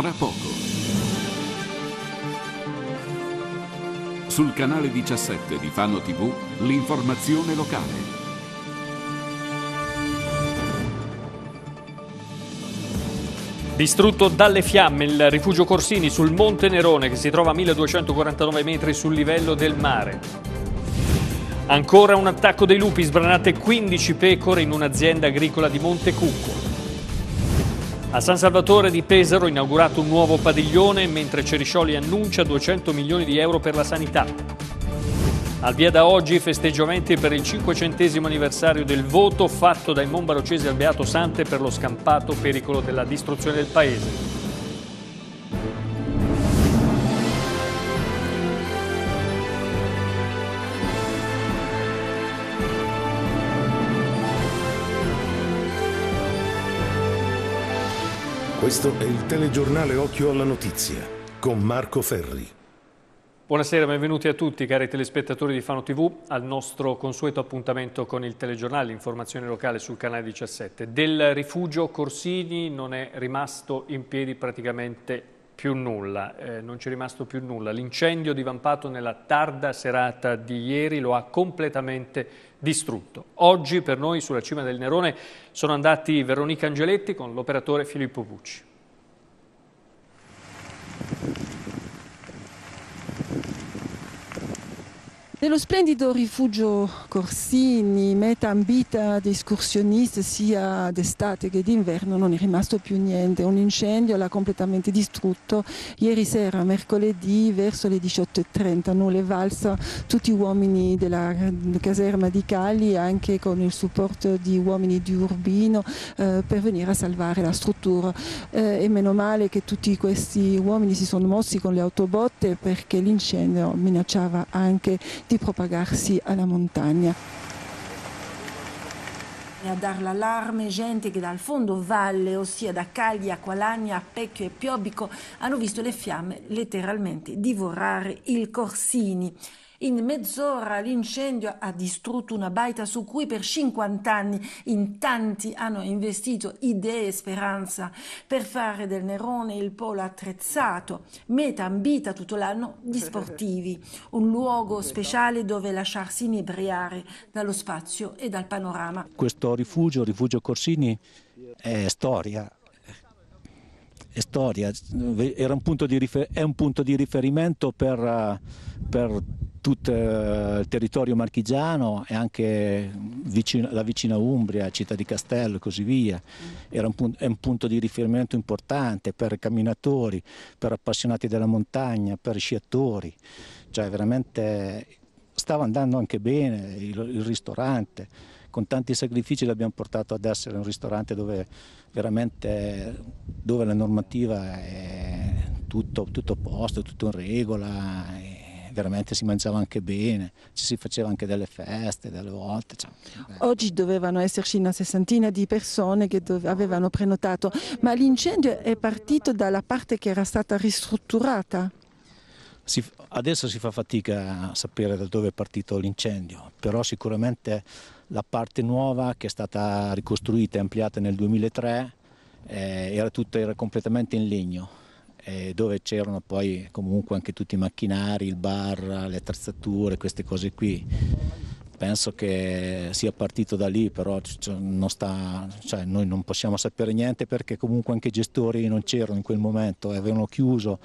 tra poco. Sul canale 17 di Fano TV, l'informazione locale. Distrutto dalle fiamme il rifugio Corsini sul Monte Nerone che si trova a 1249 metri sul livello del mare. Ancora un attacco dei lupi, sbranate 15 pecore in un'azienda agricola di Monte Cucco. A San Salvatore di Pesaro inaugurato un nuovo padiglione mentre Ceriscioli annuncia 200 milioni di euro per la sanità. Al via da oggi festeggiamenti per il 500 anniversario del voto fatto dai Monbarocesi al Beato Sante per lo scampato pericolo della distruzione del paese. Questo è il telegiornale Occhio alla Notizia con Marco Ferri. Buonasera, benvenuti a tutti cari telespettatori di Fano TV al nostro consueto appuntamento con il telegiornale Informazione Locale sul canale 17. Del rifugio Corsini non è rimasto in piedi praticamente più nulla, eh, non c'è rimasto più nulla. L'incendio divampato nella tarda serata di ieri lo ha completamente distrutto. Oggi per noi sulla cima del Nerone sono andati Veronica Angeletti con l'operatore Filippo Bucci. Nello splendido rifugio Corsini, meta ambita di escursionisti sia d'estate che d'inverno, non è rimasto più niente. Un incendio l'ha completamente distrutto. Ieri sera, mercoledì, verso le 18.30, non le Valsa, tutti gli uomini della caserma di Cali, anche con il supporto di uomini di Urbino, eh, per venire a salvare la struttura. Eh, e meno male che tutti questi uomini si sono mossi con le autobotte perché l'incendio minacciava anche di propagarsi alla montagna. A dar l'allarme gente che dal fondo valle, ossia da Cagli, Aqualagna, a Pecchio e Piobbico, hanno visto le fiamme letteralmente divorare il Corsini. In mezz'ora l'incendio ha distrutto una baita su cui per 50 anni in tanti hanno investito idee e speranza per fare del Nerone il polo attrezzato, meta ambita tutto l'anno di sportivi, un luogo speciale dove lasciarsi inebriare dallo spazio e dal panorama. Questo rifugio, rifugio Corsini, è storia, è storia, un è un punto di riferimento per, eh, per tutto eh, il territorio marchigiano e anche vicino, la vicina Umbria, Città di Castello e così via. Era un, è un punto di riferimento importante per camminatori, per appassionati della montagna, per sciatori. Cioè veramente stava andando anche bene il, il ristorante. Con tanti sacrifici l'abbiamo portato ad essere un ristorante dove veramente dove la normativa è tutto, tutto a posto, tutto in regola veramente si mangiava anche bene, ci si faceva anche delle feste, delle volte. Cioè, Oggi dovevano esserci una sessantina di persone che avevano prenotato, ma l'incendio è partito dalla parte che era stata ristrutturata? Si, adesso si fa fatica a sapere da dove è partito l'incendio, però sicuramente la parte nuova che è stata ricostruita e ampliata nel 2003 eh, era tutta era completamente in legno eh, dove c'erano poi comunque anche tutti i macchinari, il bar, le attrezzature, queste cose qui. Penso che sia partito da lì, però non sta, cioè, noi non possiamo sapere niente perché comunque anche i gestori non c'erano in quel momento, avevano chiuso,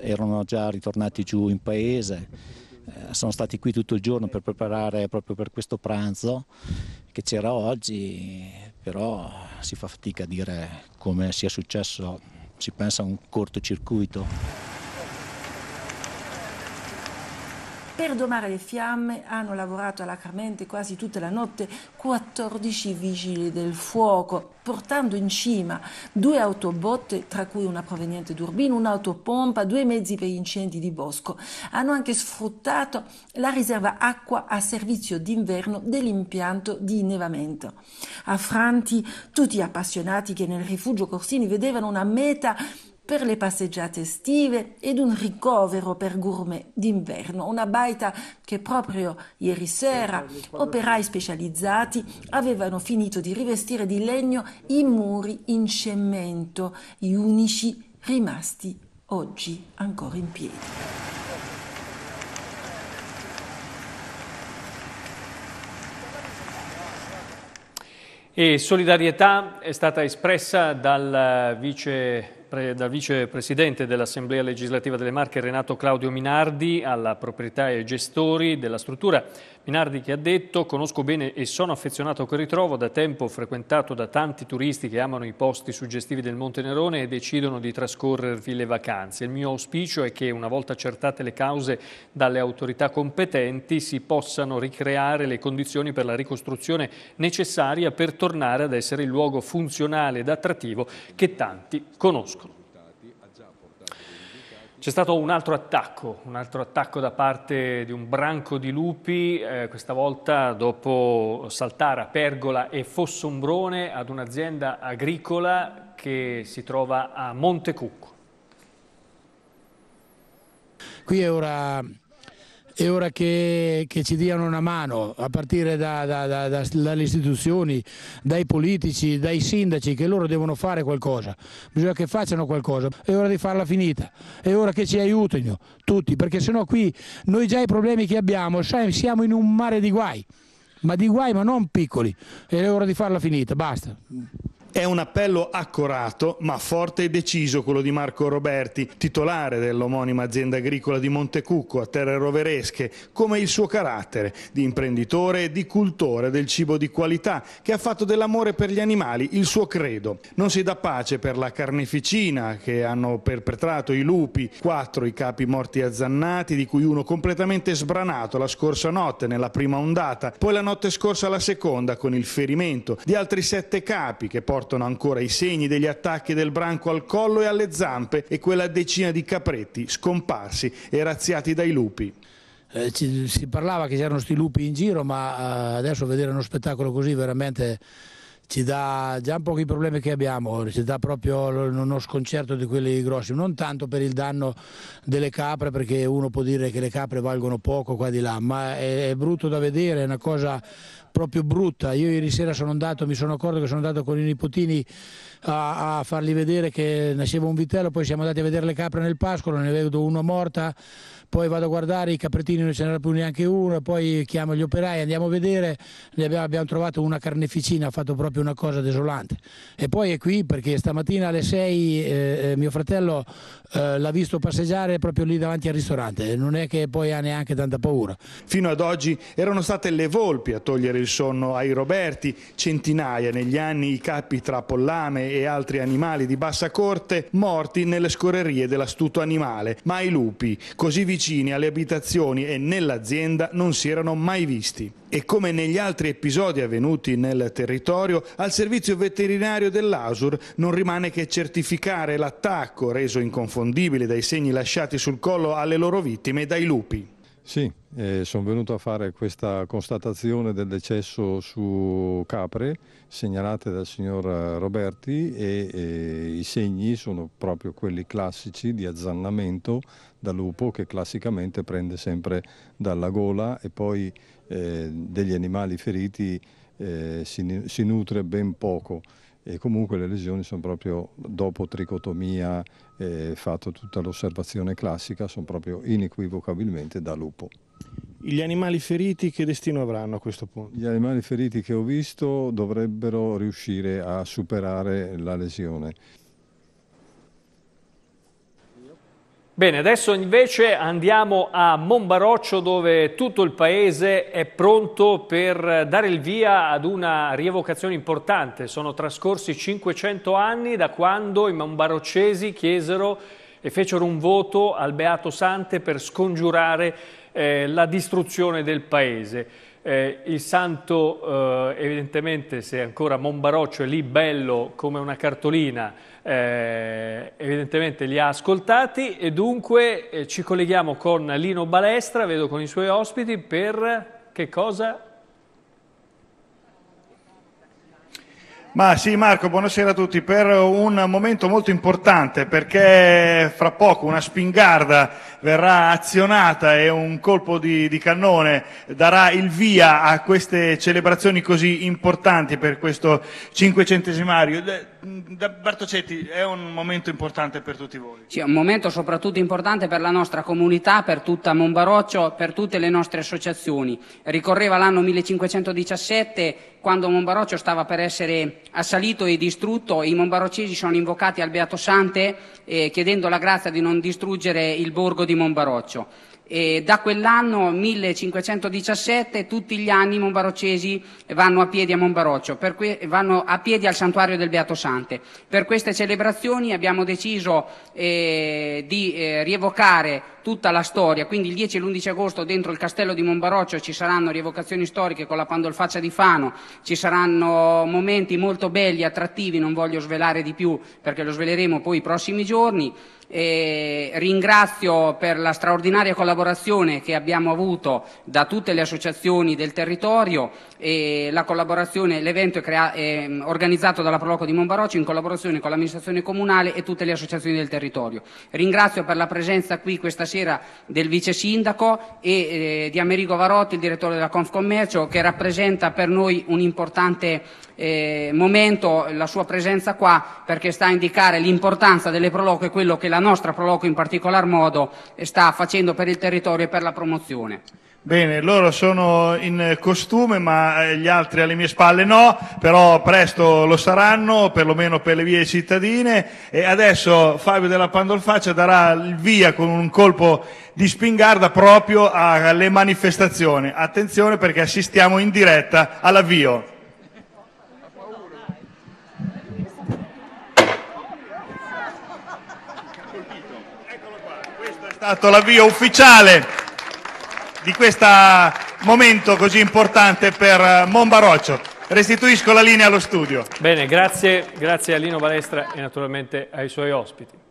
erano già ritornati giù in paese eh, sono stati qui tutto il giorno per preparare proprio per questo pranzo che c'era oggi, però si fa fatica a dire come sia successo si pensa a un cortocircuito. Per domare le fiamme hanno lavorato alacramente quasi tutta la notte 14 vigili del fuoco, portando in cima due autobotte, tra cui una proveniente d'Urbino, un'autopompa, due mezzi per gli incendi di bosco. Hanno anche sfruttato la riserva acqua a servizio d'inverno dell'impianto di innevamento. Affranti tutti appassionati che nel rifugio Corsini vedevano una meta per le passeggiate estive ed un ricovero per gourmet d'inverno, una baita che proprio ieri sera operai specializzati avevano finito di rivestire di legno i muri in cemento, gli unici rimasti oggi ancora in piedi. E solidarietà è stata espressa dal eh, vice dal vicepresidente dell'Assemblea legislativa delle Marche Renato Claudio Minardi alla proprietà e ai gestori della struttura Minardi che ha detto conosco bene e sono affezionato a quel ritrovo, da tempo frequentato da tanti turisti che amano i posti suggestivi del Monte Nerone e decidono di trascorrervi le vacanze. Il mio auspicio è che una volta accertate le cause dalle autorità competenti si possano ricreare le condizioni per la ricostruzione necessaria per tornare ad essere il luogo funzionale ed attrattivo che tanti conoscono. C'è stato un altro attacco, un altro attacco da parte di un branco di lupi, eh, questa volta dopo saltare a Pergola e Fossombrone ad un'azienda agricola che si trova a Montecucco. Qui è ora è ora che, che, ci diano una mano, a partire da, da, da, dalle istituzioni, dai politici, dai sindaci, che loro devono fare qualcosa, bisogna che facciano qualcosa, è ora di farla finita, è ora che ci aiutino tutti, perché sennò qui noi già i problemi che abbiamo siamo in un mare di guai, ma di guai ma non piccoli, è ora di farla finita, basta. È un appello accorato ma forte e deciso quello di Marco Roberti, titolare dell'omonima azienda agricola di Montecucco a Terre Roveresche, come il suo carattere di imprenditore e di cultore del cibo di qualità che ha fatto dell'amore per gli animali il suo credo. Non si dà pace per la carneficina che hanno perpetrato i lupi, quattro i capi morti azzannati di cui uno completamente sbranato la scorsa notte nella prima ondata, poi la notte scorsa la seconda con il ferimento di altri sette capi che portano portano ancora i segni degli attacchi del branco al collo e alle zampe e quella decina di capretti scomparsi e razziati dai lupi. Eh, ci, si parlava che c'erano sti lupi in giro, ma eh, adesso vedere uno spettacolo così veramente ci dà già un po' i problemi che abbiamo, ci dà proprio uno sconcerto di quelli grossi, non tanto per il danno delle capre perché uno può dire che le capre valgono poco qua di là, ma è, è brutto da vedere, è una cosa proprio brutta. Io ieri sera sono andato, mi sono accorto che sono andato con i nipotini a, a fargli vedere che nasceva un vitello, poi siamo andati a vedere le capre nel pascolo, ne vedo una morta poi vado a guardare i capretini, non ce n'era più neanche uno, poi chiamo gli operai, andiamo a vedere, abbiamo, abbiamo, trovato una carneficina, ha fatto proprio una cosa desolante. E poi è qui perché stamattina alle 6 eh, eh, mio fratello eh, l'ha visto passeggiare proprio lì davanti al ristorante, non è che poi ha neanche tanta paura. Fino ad oggi erano state le volpi a togliere il sonno ai Roberti, centinaia negli anni i capi tra pollame e altri animali di bassa corte morti nelle scorrerie dell'astuto animale, ma i lupi, così vicini vicini alle abitazioni e nell'azienda non si erano mai visti. E come negli altri episodi avvenuti nel territorio, al servizio veterinario dell'ASUR non rimane che certificare l'attacco reso inconfondibile dai segni lasciati sul collo alle loro vittime dai lupi. Sì, eh, sono venuto a fare questa constatazione del decesso su capre segnalate dal signor eh, Roberti e, e eh, i segni sono proprio quelli classici di azzannamento da lupo che classicamente prende sempre dalla gola e poi eh, degli animali feriti eh, si, si nutre ben poco e comunque le lesioni sono proprio dopo tricotomia eh, fatto tutta l'osservazione classica, sono proprio inequivocabilmente da lupo. Gli animali feriti che destino avranno a questo punto? Gli animali feriti che ho visto dovrebbero riuscire a superare la lesione Bene, adesso invece andiamo a Monbaroccio dove tutto il paese è pronto per dare il via ad una rievocazione importante. Sono trascorsi 500 anni da quando i monbaroccesi chiesero e fecero un voto al Beato Sante per scongiurare eh, la distruzione del paese. Eh, il santo eh, evidentemente se ancora Monbaroccio è lì bello come una cartolina, eh, evidentemente li ha ascoltati e dunque eh, ci colleghiamo con Lino Balestra, vedo con i suoi ospiti, per che cosa? Ma sì Marco, buonasera a tutti, per un momento molto importante perché fra poco una spingarda verrà azionata e un colpo di, di cannone darà il via a queste celebrazioni così importanti per questo cinquecentesimario. Eh, Bartocetti, è un momento importante per tutti voi. Sì, è un momento soprattutto importante per la nostra comunità, per tutta Monbaroccio, per tutte le nostre associazioni. Ricorreva l'anno 1517 quando Monbaroccio stava per essere assalito e distrutto, i monbarocesi sono invocati al Beato Sante eh, chiedendo la grazia di non distruggere il borgo di di Monbaroccio. E da quell'anno 1517 tutti gli anni i monbarocesi vanno a piedi a Monbaroccio, que- vanno a piedi al santuario del Beato Sante. Per queste celebrazioni abbiamo deciso eh, di eh, rievocare tutta la storia, quindi il 10 e l'11 agosto dentro il castello di Monbaroccio ci saranno rievocazioni storiche con la pandolfaccia di Fano, ci saranno momenti molto belli, attrattivi, non voglio svelare di più perché lo sveleremo poi i prossimi giorni. E ringrazio per la straordinaria collaborazione che abbiamo avuto da tutte le associazioni del territorio e l'evento è, è, organizzato dalla Proloco di Monbaroccio in collaborazione con l'amministrazione comunale e tutte le associazioni del territorio. Ringrazio per la presenza qui questa sera sera del vice sindaco e eh, di Amerigo Varotti, il direttore della Confcommercio, che rappresenta per noi un importante eh, momento la sua presenza qua perché sta a indicare l'importanza delle Proloco e quello che la nostra Proloco in particolar modo sta facendo per il territorio e per la promozione. Bene, loro sono in costume ma eh, gli altri alle mie spalle no, però presto lo saranno, perlomeno per le vie cittadine e adesso Fabio della Pandolfaccia darà il via con un colpo di spingarda proprio alle manifestazioni. Attenzione perché assistiamo in diretta all'avvio. È stato l'avvio ufficiale di questo momento così importante per eh, Monbaroccio. Restituisco la linea allo studio. Bene, grazie, grazie a Lino Balestra e naturalmente ai suoi ospiti.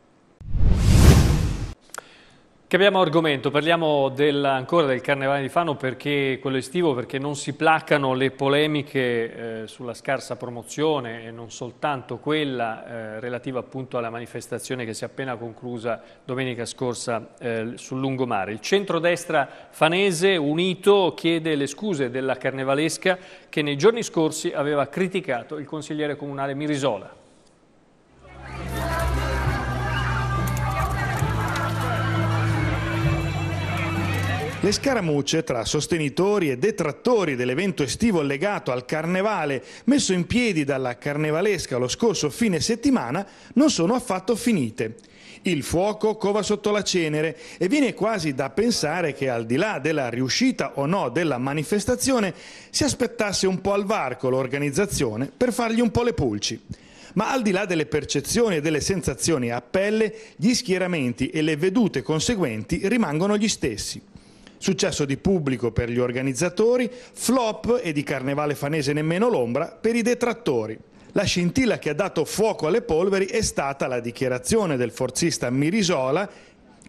Cambiamo argomento, parliamo del, ancora del Carnevale di Fano, perché, quello estivo, perché non si placano le polemiche eh, sulla scarsa promozione e non soltanto quella eh, relativa appunto alla manifestazione che si è appena conclusa domenica scorsa eh, sul lungomare. Il centrodestra fanese unito chiede le scuse della carnevalesca che nei giorni scorsi aveva criticato il consigliere comunale Mirisola. Le scaramucce tra sostenitori e detrattori dell'evento estivo legato al carnevale messo in piedi dalla carnevalesca lo scorso fine settimana non sono affatto finite. Il fuoco cova sotto la cenere e viene quasi da pensare che al di là della riuscita o no della manifestazione si aspettasse un po' al varco l'organizzazione per fargli un po' le pulci. Ma al di là delle percezioni e delle sensazioni a pelle, gli schieramenti e le vedute conseguenti rimangono gli stessi. Successo di pubblico per gli organizzatori, flop e di Carnevale Fanese nemmeno l'ombra per i detrattori. La scintilla che ha dato fuoco alle polveri è stata la dichiarazione del forzista Mirisola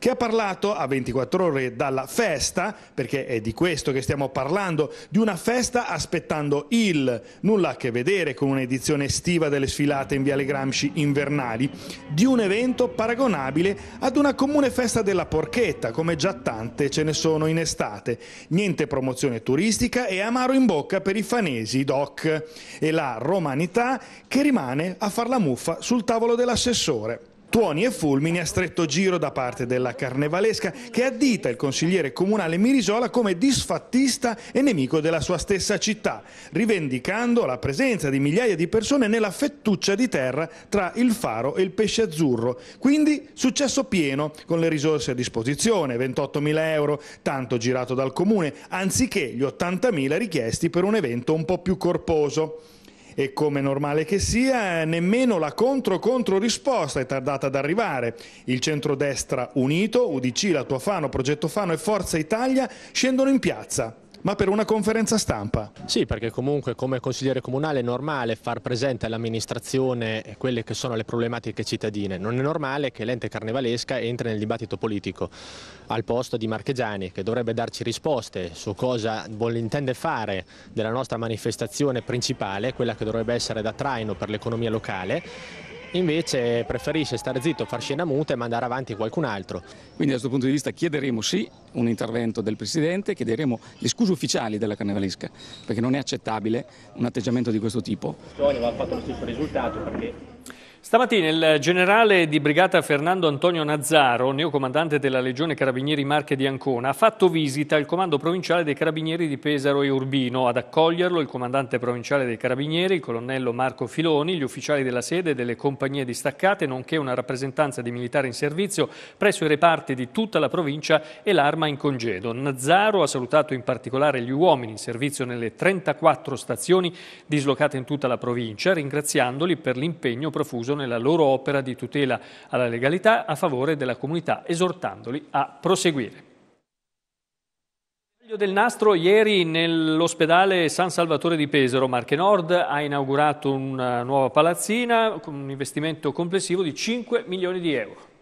che ha parlato a 24 ore dalla festa, perché è di questo che stiamo parlando, di una festa aspettando il, nulla a che vedere con un'edizione estiva delle sfilate in Viale Gramsci invernali, di un evento paragonabile ad una comune festa della porchetta, come già tante ce ne sono in estate. Niente promozione turistica e amaro in bocca per i fanesi, doc, e la romanità che rimane a far la muffa sul tavolo dell'assessore tuoni e fulmini a stretto giro da parte della carnevalesca che addita il consigliere comunale Mirisola come disfattista e nemico della sua stessa città, rivendicando la presenza di migliaia di persone nella fettuccia di terra tra il faro e il pesce azzurro. Quindi successo pieno con le risorse a disposizione, 28 mila euro, tanto girato dal comune, anziché gli 80 mila richiesti per un evento un po' più corposo e come normale che sia, nemmeno la contro-contro-risposta è tardata ad arrivare. Il centrodestra unito, UDC, La Tua Fano, Progetto Fano e Forza Italia scendono in piazza ma per una conferenza stampa. Sì, perché comunque come consigliere comunale è normale far presente all'amministrazione quelle che sono le problematiche cittadine. Non è normale che l'ente carnevalesca entri nel dibattito politico al posto di Marchegiani, che dovrebbe darci risposte su cosa intende fare della nostra manifestazione principale, quella che dovrebbe essere da traino per l'economia locale, invece preferisce stare zitto, far scena muta e mandare avanti qualcun altro. Quindi da questo punto di vista chiederemo sì un intervento del Presidente, chiederemo le scuse ufficiali della Carnevalesca, perché non è accettabile un atteggiamento di questo tipo. Abbiamo fatto lo stesso risultato perché Stamattina il generale di brigata Fernando Antonio Nazzaro, neocomandante della Legione Carabinieri Marche di Ancona, ha fatto visita al comando provinciale dei Carabinieri di Pesaro e Urbino. Ad accoglierlo il comandante provinciale dei Carabinieri, il colonnello Marco Filoni, gli ufficiali della sede e delle compagnie distaccate, nonché una rappresentanza di militari in servizio presso i reparti di tutta la provincia e l'arma in congedo. Nazzaro ha salutato in particolare gli uomini in servizio nelle 34 stazioni dislocate in tutta la provincia, ringraziandoli per l'impegno profuso compiuto nella loro opera di tutela alla legalità a favore della comunità, esortandoli a proseguire Il del nastro ieri nell'ospedale San Salvatore di Pesaro, Marche Nord, ha inaugurato una nuova palazzina con un investimento complessivo di 5 milioni di euro.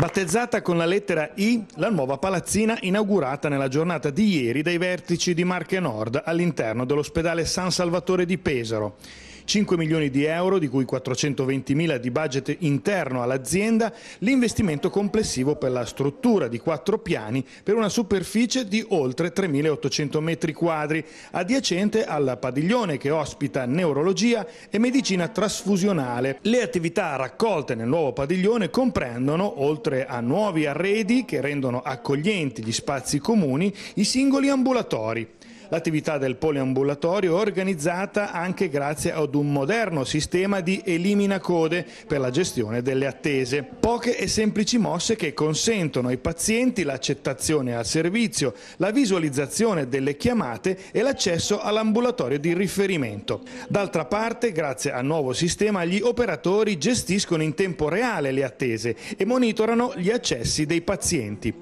Battezzata con la lettera I, la nuova palazzina inaugurata nella giornata di ieri dai vertici di Marche Nord all'interno dell'ospedale San Salvatore di Pesaro. 5 milioni di euro, di cui 420 mila di budget interno all'azienda, l'investimento complessivo per la struttura di quattro piani per una superficie di oltre 3.800 metri quadri, adiacente al padiglione che ospita neurologia e medicina trasfusionale. Le attività raccolte nel nuovo padiglione comprendono, oltre a nuovi arredi che rendono accoglienti gli spazi comuni, i singoli ambulatori. L'attività del poliambulatorio è organizzata anche grazie ad un moderno sistema di elimina code per la gestione delle attese. Poche e semplici mosse che consentono ai pazienti l'accettazione al servizio, la visualizzazione delle chiamate e l'accesso all'ambulatorio di riferimento. D'altra parte, grazie al nuovo sistema, gli operatori gestiscono in tempo reale le attese e monitorano gli accessi dei pazienti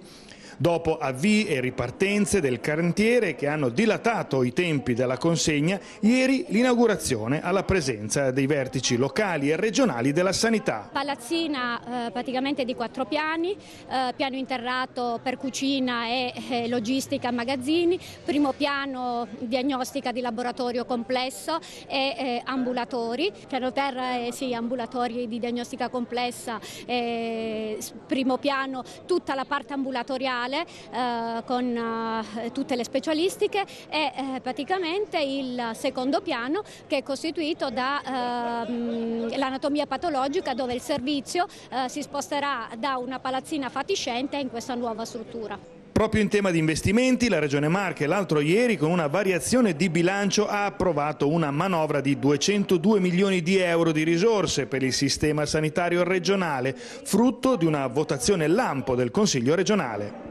dopo avvii e ripartenze del carantiere che hanno dilatato i tempi della consegna, ieri l'inaugurazione alla presenza dei vertici locali e regionali della sanità. Palazzina eh, praticamente di quattro piani, eh, piano interrato per cucina e eh, logistica magazzini, primo piano diagnostica di laboratorio complesso e eh, ambulatori, piano terra e sì, ambulatori di diagnostica complessa, eh, primo piano tutta la parte ambulatoriale generale eh, con eh, tutte le specialistiche e eh, praticamente il secondo piano che è costituito dall'anatomia ehm, patologica dove il servizio eh, si sposterà da una palazzina fatiscente in questa nuova struttura. Proprio in tema di investimenti, la Regione Marche l'altro ieri con una variazione di bilancio ha approvato una manovra di 202 milioni di euro di risorse per il sistema sanitario regionale, frutto di una votazione lampo del Consiglio regionale.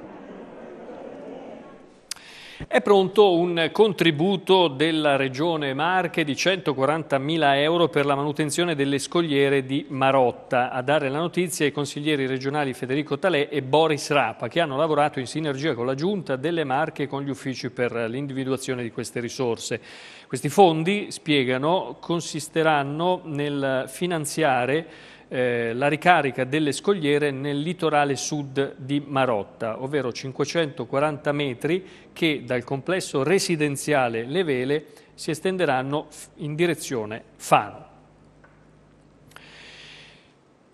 È pronto un contributo della Regione Marche di 140.000 euro per la manutenzione delle scogliere di Marotta. A dare la notizia i consiglieri regionali Federico Talè e Boris Rapa, che hanno lavorato in sinergia con la Giunta delle Marche e con gli uffici per l'individuazione di queste risorse. Questi fondi, spiegano, consisteranno nel finanziare eh, la ricarica delle scogliere nel litorale sud di Marotta, ovvero 540 metri che dal complesso residenziale Le Vele si estenderanno in direzione Fano.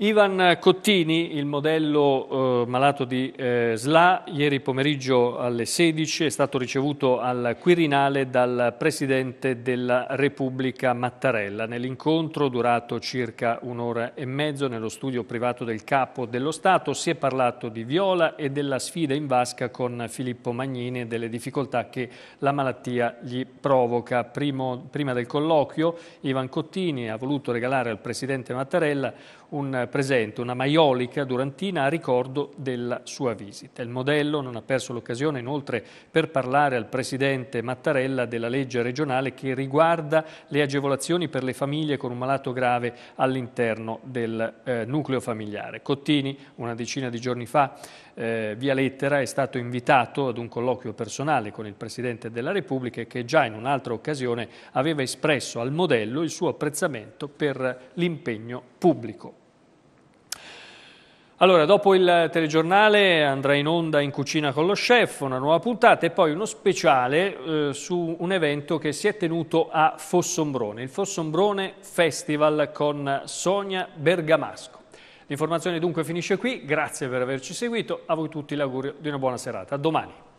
Ivan Cottini, il modello eh, malato di eh, SLA, ieri pomeriggio alle 16 è stato ricevuto al Quirinale dal Presidente della Repubblica Mattarella. Nell'incontro, durato circa un'ora e mezzo, nello studio privato del Capo dello Stato, si è parlato di Viola e della sfida in vasca con Filippo Magnini e delle difficoltà che la malattia gli provoca. Primo, prima del colloquio, Ivan Cottini ha voluto regalare al Presidente Mattarella un eh, presente, una maiolica durantina a ricordo della sua visita. Il modello non ha perso l'occasione inoltre per parlare al Presidente Mattarella della legge regionale che riguarda le agevolazioni per le famiglie con un malato grave all'interno del eh, nucleo familiare. Cottini, una decina di giorni fa, eh, via lettera, è stato invitato ad un colloquio personale con il Presidente della Repubblica che già in un'altra occasione aveva espresso al modello il suo apprezzamento per eh, l'impegno pubblico. Allora, dopo il telegiornale andrà in onda in cucina con lo chef, una nuova puntata e poi uno speciale eh, su un evento che si è tenuto a Fossombrone, il Fossombrone Festival con Sonia Bergamasco. L'informazione dunque finisce qui, grazie per averci seguito, a voi tutti l'augurio di una buona serata, a domani.